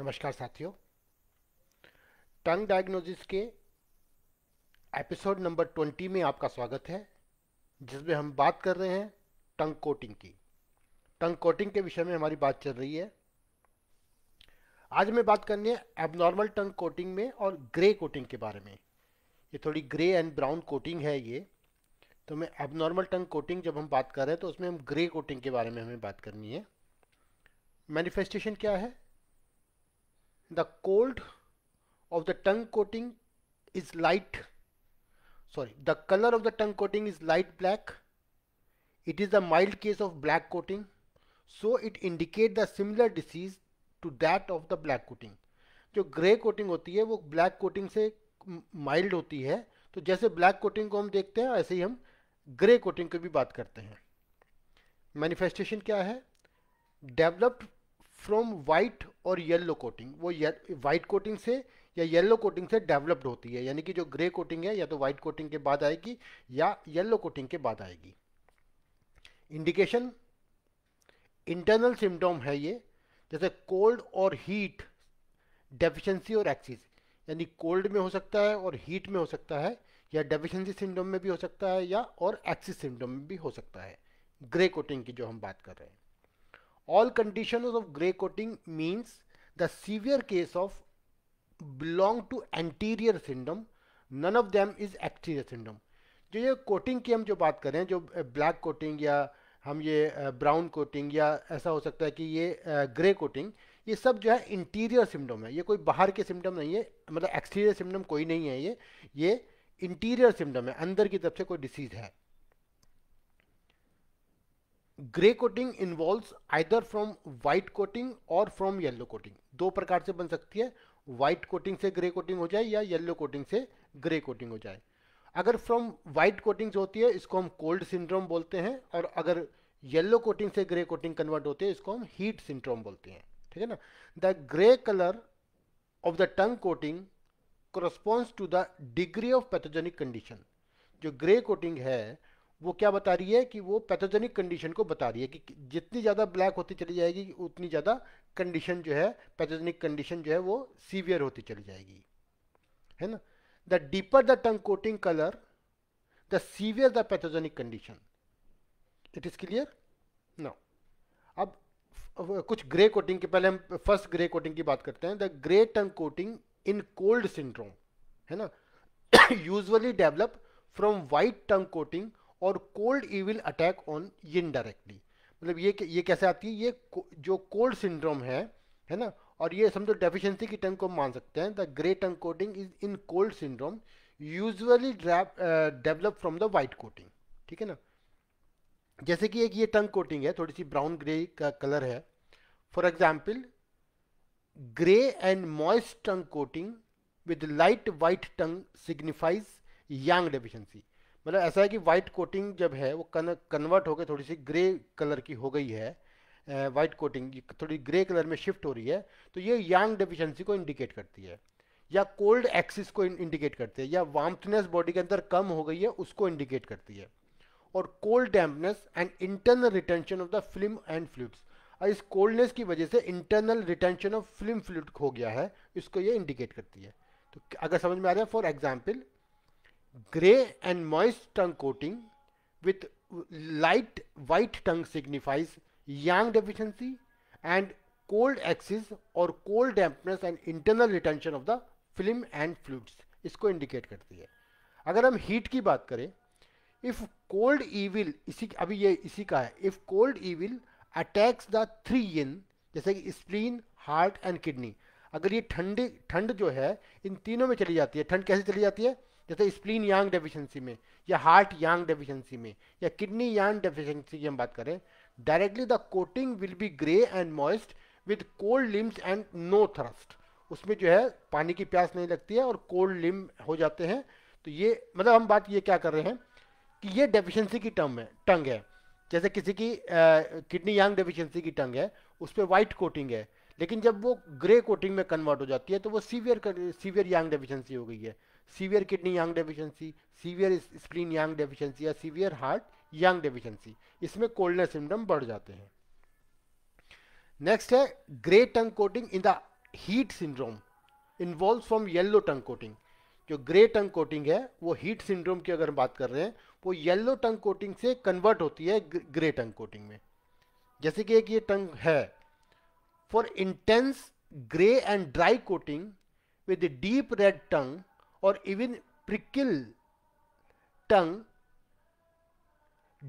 नमस्कार साथियों tongue diagnosis के एपिसोड नंबर ट्वेंटी में आपका स्वागत है जिसमें हम बात कर रहे हैं टंग कोटिंग की टंग कोटिंग के विषय में हमारी बात चल रही है आज मैं बात करनी है एबनॉर्मल टंग कोटिंग में और ग्रे कोटिंग के बारे में ये थोड़ी ग्रे एंड ब्राउन कोटिंग है ये तो मैं एबनॉर्मल टंग कोटिंग जब हम बात कर रहे हैं तो उसमें हम ग्रे कोटिंग के बारे में हमें बात करनी है मैनिफेस्टेशन क्या है the cold of the tongue coating is light sorry the color of the tongue coating is light black it is a mild case of black coating so it indicate the similar disease to that of the black coating जो grey coating होती है वो black coating से mild होती है तो जैसे black coating को हम देखते हैं ऐसे ही हम ग्रे कोटिंग की भी बात करते हैं मैनिफेस्टेशन क्या है डेवलप्ड फ्रॉम वाइट और येल्लो कोटिंग वो वाइट कोटिंग से या येल्लो कोटिंग से डेवलप्ड होती है यानी कि जो ग्रे कोटिंग है या तो वाइट कोटिंग के बाद आएगी या येल्लो कोटिंग के बाद आएगी इंडिकेशन इंटरनल सिम्टोम है ये जैसे कोल्ड और हीट डेफिशिएंसी और एक्सिस यानी कोल्ड में हो सकता है और हीट में हो सकता है या डेफिशिएंसी सिम्टोम में भी हो सकता है या और एक्सिस सिम्टोम में भी हो सकता है ग्रे कोटिंग की जो हम बात कर रहे हैं all conditions of gray coating means the severe case of belong to anterior syndrome none of them is exterior syndrome जो ये कोटिंग की हम जो बात करें जो ब्लैक कोटिंग या हम ये ब्राउन कोटिंग या ऐसा हो सकता है कि ये ग्रे कोटिंग ये सब जो है इंटीरियर सिम्टम है ये कोई बाहर के सिम्टम नहीं है मतलब एक्सटीरियर सिम्टम कोई नहीं है ये ये इंटीरियर सिम्टम है अंदर की तरफ से कोई डिसीज़ है grey coating involve either from white coating और फ्रॉम येल्लो कोटिंग दो प्रकार से बन सकती है वाइट कोटिंग से ग्रे कोटिंग हो जाए या येल्लो कोटिंग से ग्रे कोटिंग हो जाए अगर फ्रॉम व्हाइट कोटिंग जो होती है इसको हम कोल्ड सिंड्रोम बोलते हैं और अगर येल्लो कोटिंग से ग्रे कोटिंग कन्वर्ट होती है इसको हम हीट सिंड्रोम बोलते हैं ठीक है ना the grey colour of the tongue coating corresponds to the degree of pathogenic condition जो ग्रे कोटिंग है वो क्या बता रही है कि वो पैथोजेनिक कंडीशन को बता रही है कि जितनी ज़्यादा ब्लैक होती चली जाएगी उतनी ज़्यादा कंडीशन जो है पैथोजेनिक कंडीशन जो है वो सीवियर होती चली जाएगी है ना the deeper the tongue coating colour the severe the pathogenic condition it is clear no अब कुछ ग्रे कोटिंग के पहले हम फर्स्ट ग्रे कोटिंग की बात करते हैं the grey tongue coating in cold syndrome है ना usually develop from white tongue coating और cold evil attack on yin directly मतलब ये ये कैसे आती है ये जो कोल्ड सिंड्रोम है है ना और ये समझो डेफिशिएंसी की टंग को मान सकते हैं the grey tongue coating is in cold syndrome usually develop from the white coating ठीक है ना जैसे कि एक ये टंग कोटिंग है थोड़ी सी ब्राउन ग्रे का कलर है for example grey and moist tongue coating with light white tongue signifies yang deficiency मतलब ऐसा है कि वाइट कोटिंग जब है वो कन कन्वर्ट होकर थोड़ी सी ग्रे कलर की हो गई है वाइट कोटिंग थोड़ी ग्रे कलर में शिफ्ट हो रही है तो ये यांग डेफिशिएंसी को इंडिकेट करती है या कोल्ड एक्सिस को इंडिकेट करती है या वार्मनेस बॉडी के अंदर कम हो गई है उसको इंडिकेट करती है और cold dampness and internal retention of the phlegm and fluids और इस कोल्डनेस की वजह से internal retention of phlegm fluid हो गया है इसको ये इंडिकेट करती है तो अगर समझ में आ रहा है for example Gray and moist tongue coating with light white tongue signifies yang deficiency and cold axis or cold dampness and internal retention of the phlegm and fluids इसको इंडिकेट करती है अगर हम हीट की बात करें इफ़ कोल्ड ईविल इसी अभी ये इसी का है if cold evil attacks the three yin जैसे कि स्प्लीन हार्ट एंड किडनी अगर ये ठंडी ठंड जो है इन तीनों में चली जाती है ठंड कैसे चली जाती है जैसे स्प्लीन यांग डेफिशिएंसी में या हार्ट यांग डेफिशिएंसी में या किडनी यांग डेफिशिएंसी की हम बात करें directly the coating will be grey and moist with cold limbs and no thirst उसमें जो है पानी की प्यास नहीं लगती है और कोल्ड लिम हो जाते हैं तो ये मतलब हम बात ये क्या कर रहे हैं कि ये डेफिशिएंसी की टर्म है टंग है जैसे किसी की किडनी यांग डेफिशिएंसी की टंग है उस पर वाइट कोटिंग है लेकिन जब वो ग्रे कोटिंग में कन्वर्ट हो जाती है तो वो सीवियर सीवियर यांग डेफिशिएंसी हो गई है severe kidney yang deficiency severe spleen yang deficiency या सीवियर हार्ट यंग डेफिशिएंसी इसमें कोल्डनेस सिम्टम बढ़ जाते हैं नेक्स्ट है grey tongue coating in the heat syndrome involve from yellow tongue coating जो ग्रे टंग कोटिंग है वो हीट सिंड्रोम की अगर हम बात कर रहे हैं वो येल्लो टंग कोटिंग से कन्वर्ट होती है ग्रे टंग कोटिंग में जैसे कि एक ये टंग है for intense grey and dry coating with deep red tongue और even prickly tongue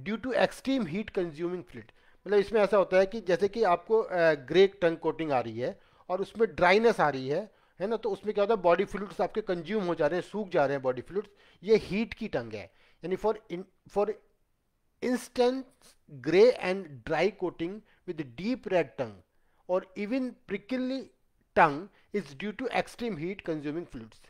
due to extreme heat consuming fluid मतलब इसमें ऐसा होता है कि जैसे कि आपको ग्रे टंग कोटिंग आ रही है और उसमें ड्राइनेस आ रही है है ना तो उसमें क्या होता है बॉडी फ्लूड्स आपके कंज्यूम हो जा रहे हैं सूख जा रहे हैं बॉडी फ्लूड्स ये हीट की टंग है यानी for for instant grey and dry coating with deep red tongue और even prickly tongue is due to extreme heat consuming fluids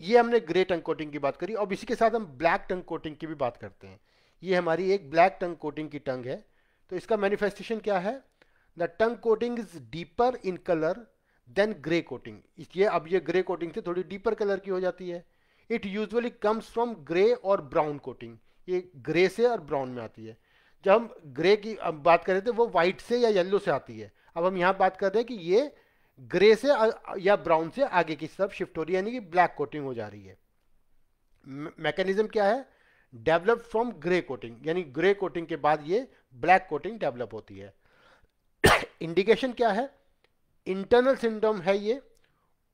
ये हमने ग्रे टंग कोटिंग की बात करी अब इसी के साथ हम ब्लैक टंग कोटिंग की भी बात करते हैं ये हमारी एक ब्लैक टंग कोटिंग की टंग है तो इसका मैनिफेस्टेशन क्या है the tongue coating is deeper in colour than grey coating ये अब ये ग्रे कोटिंग से थोड़ी डीपर कलर की हो जाती है it usually comes from grey और ब्राउन कोटिंग ये ग्रे से और ब्राउन में आती है जब हम ग्रे की बात कर रहे थे वो वाइट से या येल्लो से आती है अब हम यहाँ बात कर रहे हैं कि ये ग्रे से या ब्राउन से आगे की तरफ शिफ्ट हो रही है यानी कि ब्लैक कोटिंग हो जा रही है मैकेनिज्म क्या है डेवलप फ्रॉम ग्रे कोटिंग यानी ग्रे कोटिंग के बाद ये ब्लैक कोटिंग डेवलप होती है इंडिकेशन क्या है इंटरनल सिंड्रोम है ये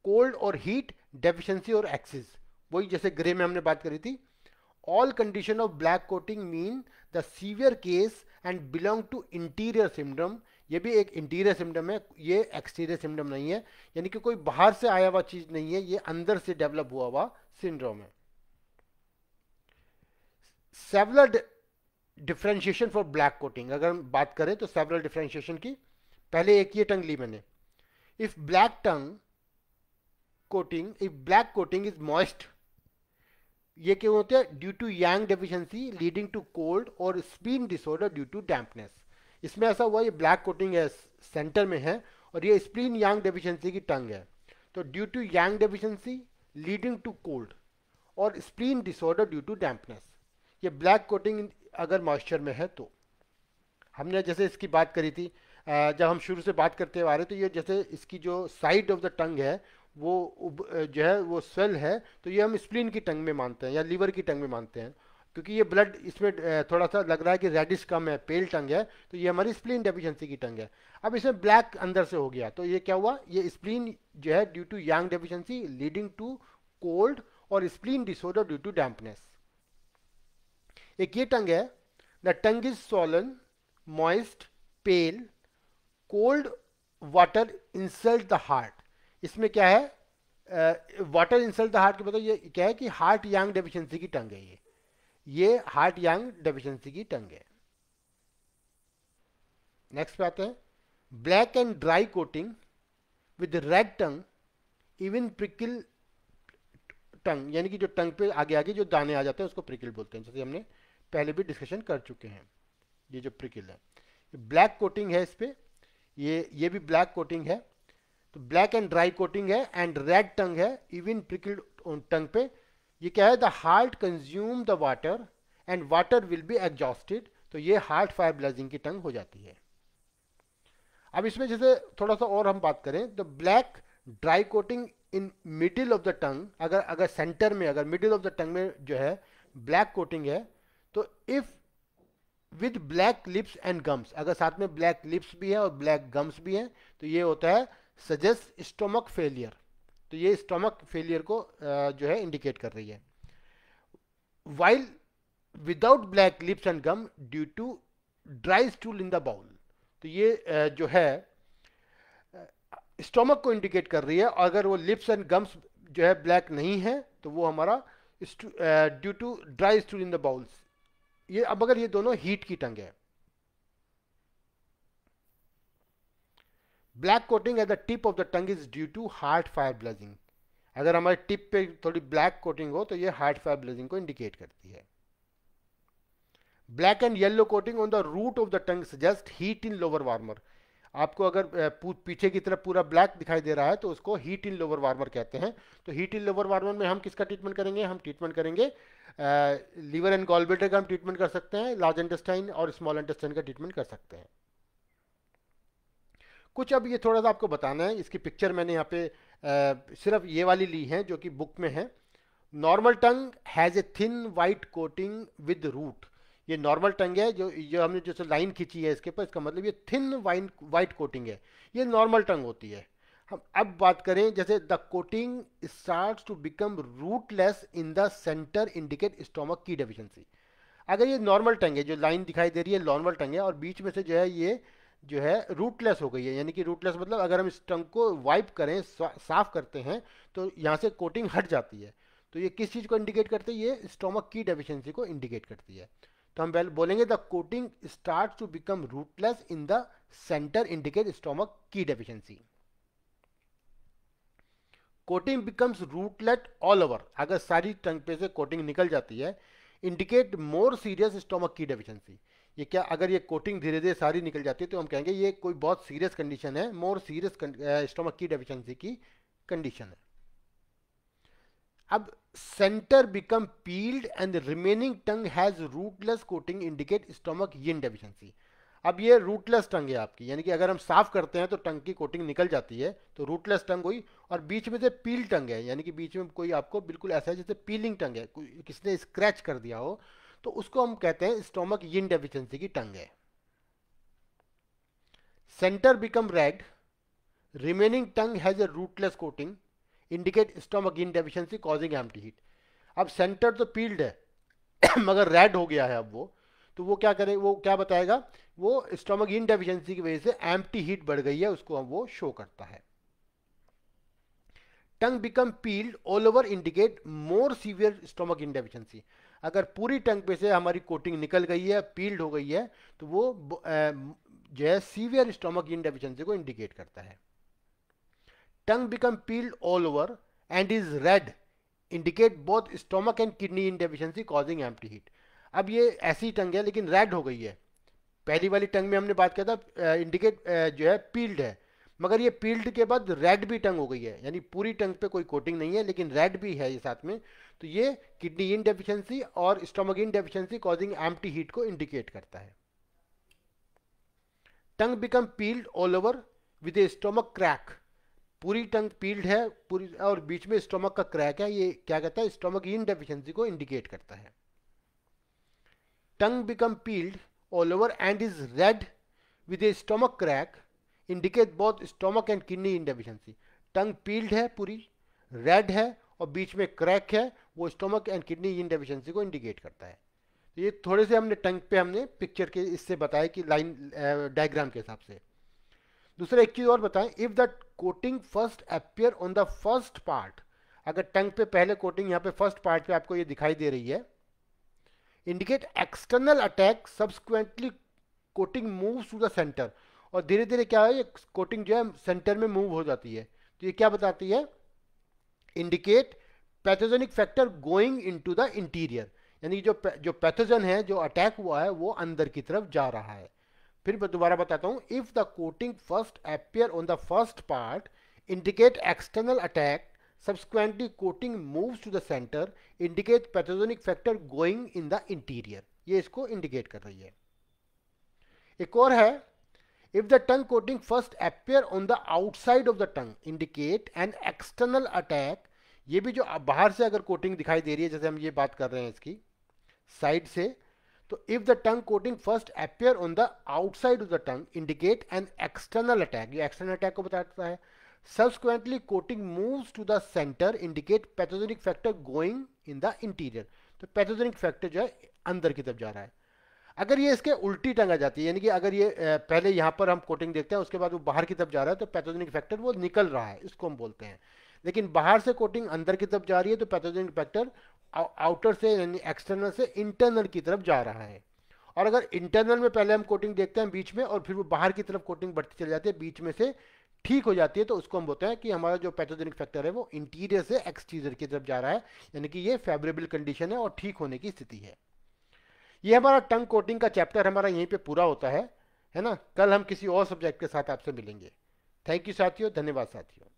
कोल्ड और हीट डेफिशिएंसी और एक्सिस वही जैसे ग्रे में हमने बात करी थी all condition of black coating mean the severe case and belong to interior syndrome ये भी एक इंटीरियर सिम्टम है ये एक्सटीरियर सिम्टम नहीं है यानी कि कोई बाहर से आया हुआ चीज़ नहीं है ये अंदर से डेवलप हुआ हुआ सिंड्रोम है several differentiation for black coating अगर हम बात करें तो सेवलर डिफ्रेंशिएशन की पहले एक ये टंग ली मैंने if black tongue coating if black coating is moist ये क्यों होते हैं due to yang deficiency leading to cold और spleen disorder due to dampness इसमें ऐसा हुआ ये ब्लैक कोटिंग है सेंटर में है और ये स्प्लीन यांग डेफिशिएंसी की टंग है तो due to yang deficiency leading to cold और spleen disorder due to dampness ये ब्लैक कोटिंग अगर मॉइस्चर में है तो हमने जैसे इसकी बात करी थी जब हम शुरू से बात करते आ रहे तो ये जैसे इसकी जो साइड ऑफ द टंग है वो जो है वो स्वेल है तो ये हम स्प्लीन की टंग में मानते हैं या लीवर की टंग में मानते हैं क्योंकि ये ब्लड इसमें थोड़ा सा लग रहा है कि रेडिश कम है पेल टंग है तो ये हमारी स्प्लीन डेफिशिएंसी की टंग है अब इसमें ब्लैक अंदर से हो गया तो ये क्या हुआ ये स्प्लीन जो है due to yang deficiency leading to cold और spleen disorder due to dampness एक ये टंग है the tongue is swollen moist pale cold water insult the heart इसमें क्या है वाटर इंसल्ट द हार्ट के मतलब ये क्या है कि हार्ट यांग डेफिशिएंसी की टंग है ये ये हार्ट यांग डेफिशिएंसी की टंग है नेक्स्ट पे आते हैं black and dry coating with red tongue even prickly tongue यानी कि जो टंग पे आगे आगे जो दाने आ जाते हैं उसको प्रिकिल बोलते हैं जैसे हमने पहले भी डिस्कशन कर चुके हैं ये जो प्रिकिल है ब्लैक कोटिंग है इस पर ये ये भी ब्लैक कोटिंग है तो ब्लैक एंड ड्राई कोटिंग है एंड रेड टंग है इवन प्रिकल टंग पे ये क्या है the heart consume the water and water will be exhausted तो ये हार्ट फायर ब्लजिंग की टंग हो जाती है अब इसमें जैसे थोड़ा सा और हम बात करें तो black dry coating in middle of the tongue अगर अगर सेंटर में अगर मिडिल ऑफ द टंग में जो है ब्लैक कोटिंग है तो if with black lips and gums अगर साथ में ब्लैक लिप्स भी है और ब्लैक गम्स भी हैं तो ये होता है सजेस्ट स्टोमक फेलियर तो ये स्टमक फेलियर को जो है इंडिकेट कर रही है while without black lips and gum due to dry stool in the bowl तो ये जो है स्टोमक को इंडिकेट कर रही है और अगर वो लिप्स एंड गम्स जो है ब्लैक नहीं है तो वो हमारा due to dry stool in the bowls ये अब अगर ये दोनों हीट की टंग है black coating at the tip of the tongue is due to heart fire blazing अगर हमारे टिप पे थोड़ी ब्लैक कोटिंग हो तो ये हार्ट फायर ब्लजिंग को इंडिकेट करती है black and yellow coating on the root of the tongue suggest heat in lower warmer आपको अगर पीछे की तरफ पूरा ब्लैक दिखाई दे रहा है तो उसको हीट इन लोअर वार्मर कहते हैं तो हीट इन लोअर वार्मर में हम किसका ट्रीटमेंट करेंगे हम ट्रीटमेंट करेंगे लीवर एंड गॉलबेटर का हम ट्रीटमेंट कर सकते हैं लार्ज इंटेस्टाइन और स्मॉल इंटेस्टाइन का ट्रीटमेंट कर सकते हैं कुछ अब ये थोड़ा सा आपको बताना है इसकी पिक्चर मैंने यहाँ पे आ, सिर्फ ये वाली ली है जो कि बुक में है normal tongue has a thin white coating with root ये नॉर्मल टंग है जो ये हमने जैसे लाइन खींची है इसके ऊपर इसका मतलब ये थिन वाइन वाइट कोटिंग है ये नॉर्मल टंग होती है हम अब बात करें जैसे the coating start to become rootless in the centre indicate stomach की डेफिशिएंसी अगर ये नॉर्मल टंग है जो लाइन दिखाई दे रही है नॉर्मल टंग है और बीच में से जो है ये जो है रूटलेस हो गई है यानी कि रूटलेस मतलब अगर हम इस टंग को वाइप करें साफ करते हैं तो यहाँ से कोटिंग हट जाती है तो ये किस चीज़ को इंडिकेट करती है ये स्टोमक की डेफिशिएंसी को इंडिकेट करती है तो हम बोलेंगे the coating start to become rootless in the centre indicate stomach की deficiency coating becomes rootless all over अगर सारी टंग पे से कोटिंग निकल जाती है इंडिकेट मोर सीरियस स्टोमक की डेफिशिएंसी ये क्या अगर ये कोटिंग धीरे धीरे सारी निकल जाती है तो हम कहेंगे ये कोई बहुत सीरियस कंडीशन है मोर सीरियस स्टोमक की डेफिशिएंसी की कंडीशन है अब centre become peeled and remaining tongue has rootless coating indicate stomach yin deficiency अब ये रूटलेस टंग है आपकी यानी कि अगर हम साफ करते हैं तो टंग की कोटिंग निकल जाती है तो रूटलेस टंग हुई और बीच में से पील टंग है यानी कि बीच में कोई आपको बिल्कुल ऐसा है जैसे पीलिंग टंग है किसने स्क्रैच कर दिया हो तो उसको हम कहते हैं स्टोमक यिन डेफिशिएंसी की टंग है centre become red remaining tongue has a rootless coating indicate stomach yin deficiency causing empty heat अब सेंटर तो पील्ड है मगर रेड हो गया है अब वो तो वो क्या करे वो क्या बताएगा वो स्टोमक इन डेफिशिएंसी की वजह से एम्प्टी हीट बढ़ गई है उसको अब वो शो करता है tongue become peeled all over indicate more severe stomach yin deficiency अगर पूरी टंग पे से हमारी कोटिंग निकल गई है पील्ड हो गई है तो वो जो है सीवियर स्टोमक इन को इंडिकेट करता है tongue become peeled all over and is red indicate both stomach and kidney yin deficiency causing empty heat अब ये ऐसी टंग है लेकिन रेड हो गई है पहली वाली टंग में हमने बात किया था इंडिकेट जो है पील्ड है मगर ये पील्ड के बाद रेड भी टंग हो गई है यानी पूरी टंग पे कोई कोटिंग नहीं है लेकिन रेड भी है ये साथ में तो ये किडनी इन डेफिशिएंसी और stomach yin deficiency causing empty heat को इंडिकेट करता है tongue become peeled all over with a stomach crack पूरी टंग पील्ड है पूरी और बीच में स्टोमक का क्रैक है ये क्या कहता है स्टोमक इन डेफिशियंसी को इंडिकेट करता है tongue become peeled all over and is red with a stomach crack indicate both stomach and kidney yin deficiency tongue peeled है पूरी रेड है और बीच में क्रैक है वो स्टोमक एंड किडनी इनडेफिशेंसी को इंडिकेट करता है तो ये थोड़े से हमने टंग पे हमने पिक्चर के इससे बताया कि लाइन डायग्राम के हिसाब से दूसरा एक चीज़ और बताएं if the coating first appear on the first part अगर टंग पे पहले कोटिंग यहाँ पे फर्स्ट पार्ट पे आपको ये दिखाई दे रही है indicate external attack subsequently coating moves to the center और धीरे धीरे क्या है ये कोटिंग जो है सेंटर में मूव हो जाती है तो ये क्या बताती है indicate pathogenic factor going into the interior यानी कि जो जो पैथोजन है जो अटैक हुआ है वो अंदर की तरफ जा रहा है फिर मैं दोबारा बताता हूँ if the coating first appear on the first part indicate external attack subsequently coating move to the centre indicate indicates factor going in the interior ये इसको इंडिकेट कर रही है एक और है If the tongue coating first appear on the outside of the tongue, indicate an external attack. ये भी जो बाहर से अगर कोटिंग दिखाई दे रही है जैसे हम ये बात कर रहे हैं इसकी साइड से तो if the tongue coating first appear on the outside of the tongue indicate an external attack ये एक्सटर्नल अटैक को बताता है subsequently coating moves to the center indicate pathogenic factor going in the interior तो pathogenic factor जो है अंदर की तरफ जा रहा है अगर ये इसके उल्टी टंगा जाती है यानी कि अगर ये पहले यहाँ पर हम कोटिंग देखते हैं उसके बाद वो बाहर की तरफ जा रहा है तो पैथोजेनिक फैक्टर वो निकल रहा है इसको हम बोलते हैं लेकिन बाहर से कोटिंग अंदर की तरफ जा रही है तो पैथोजेनिक फैक्टर आउटर से यानी एक्सटर्नल से इंटरनल की तरफ जा रहा है और अगर इंटरनल में पहले हम कोटिंग देखते हैं बीच में और फिर वो बाहर की तरफ कोटिंग बढ़ती चली जाती है बीच में से ठीक हो जाती है तो उसको हम बोलते हैं कि हमारा जो पैथोजेनिक फैक्टर है वो इंटीरियर से एक्सटीरियर की तरफ जा रहा है यानी कि ये फेवरेबल कंडीशन है और ठीक होने की स्थिति है ये हमारा टंग कोटिंग का चैप्टर हमारा यहीं पे पूरा होता है है ना कल हम किसी और सब्जेक्ट के साथ आपसे मिलेंगे थैंक यू साथियों धन्यवाद साथियों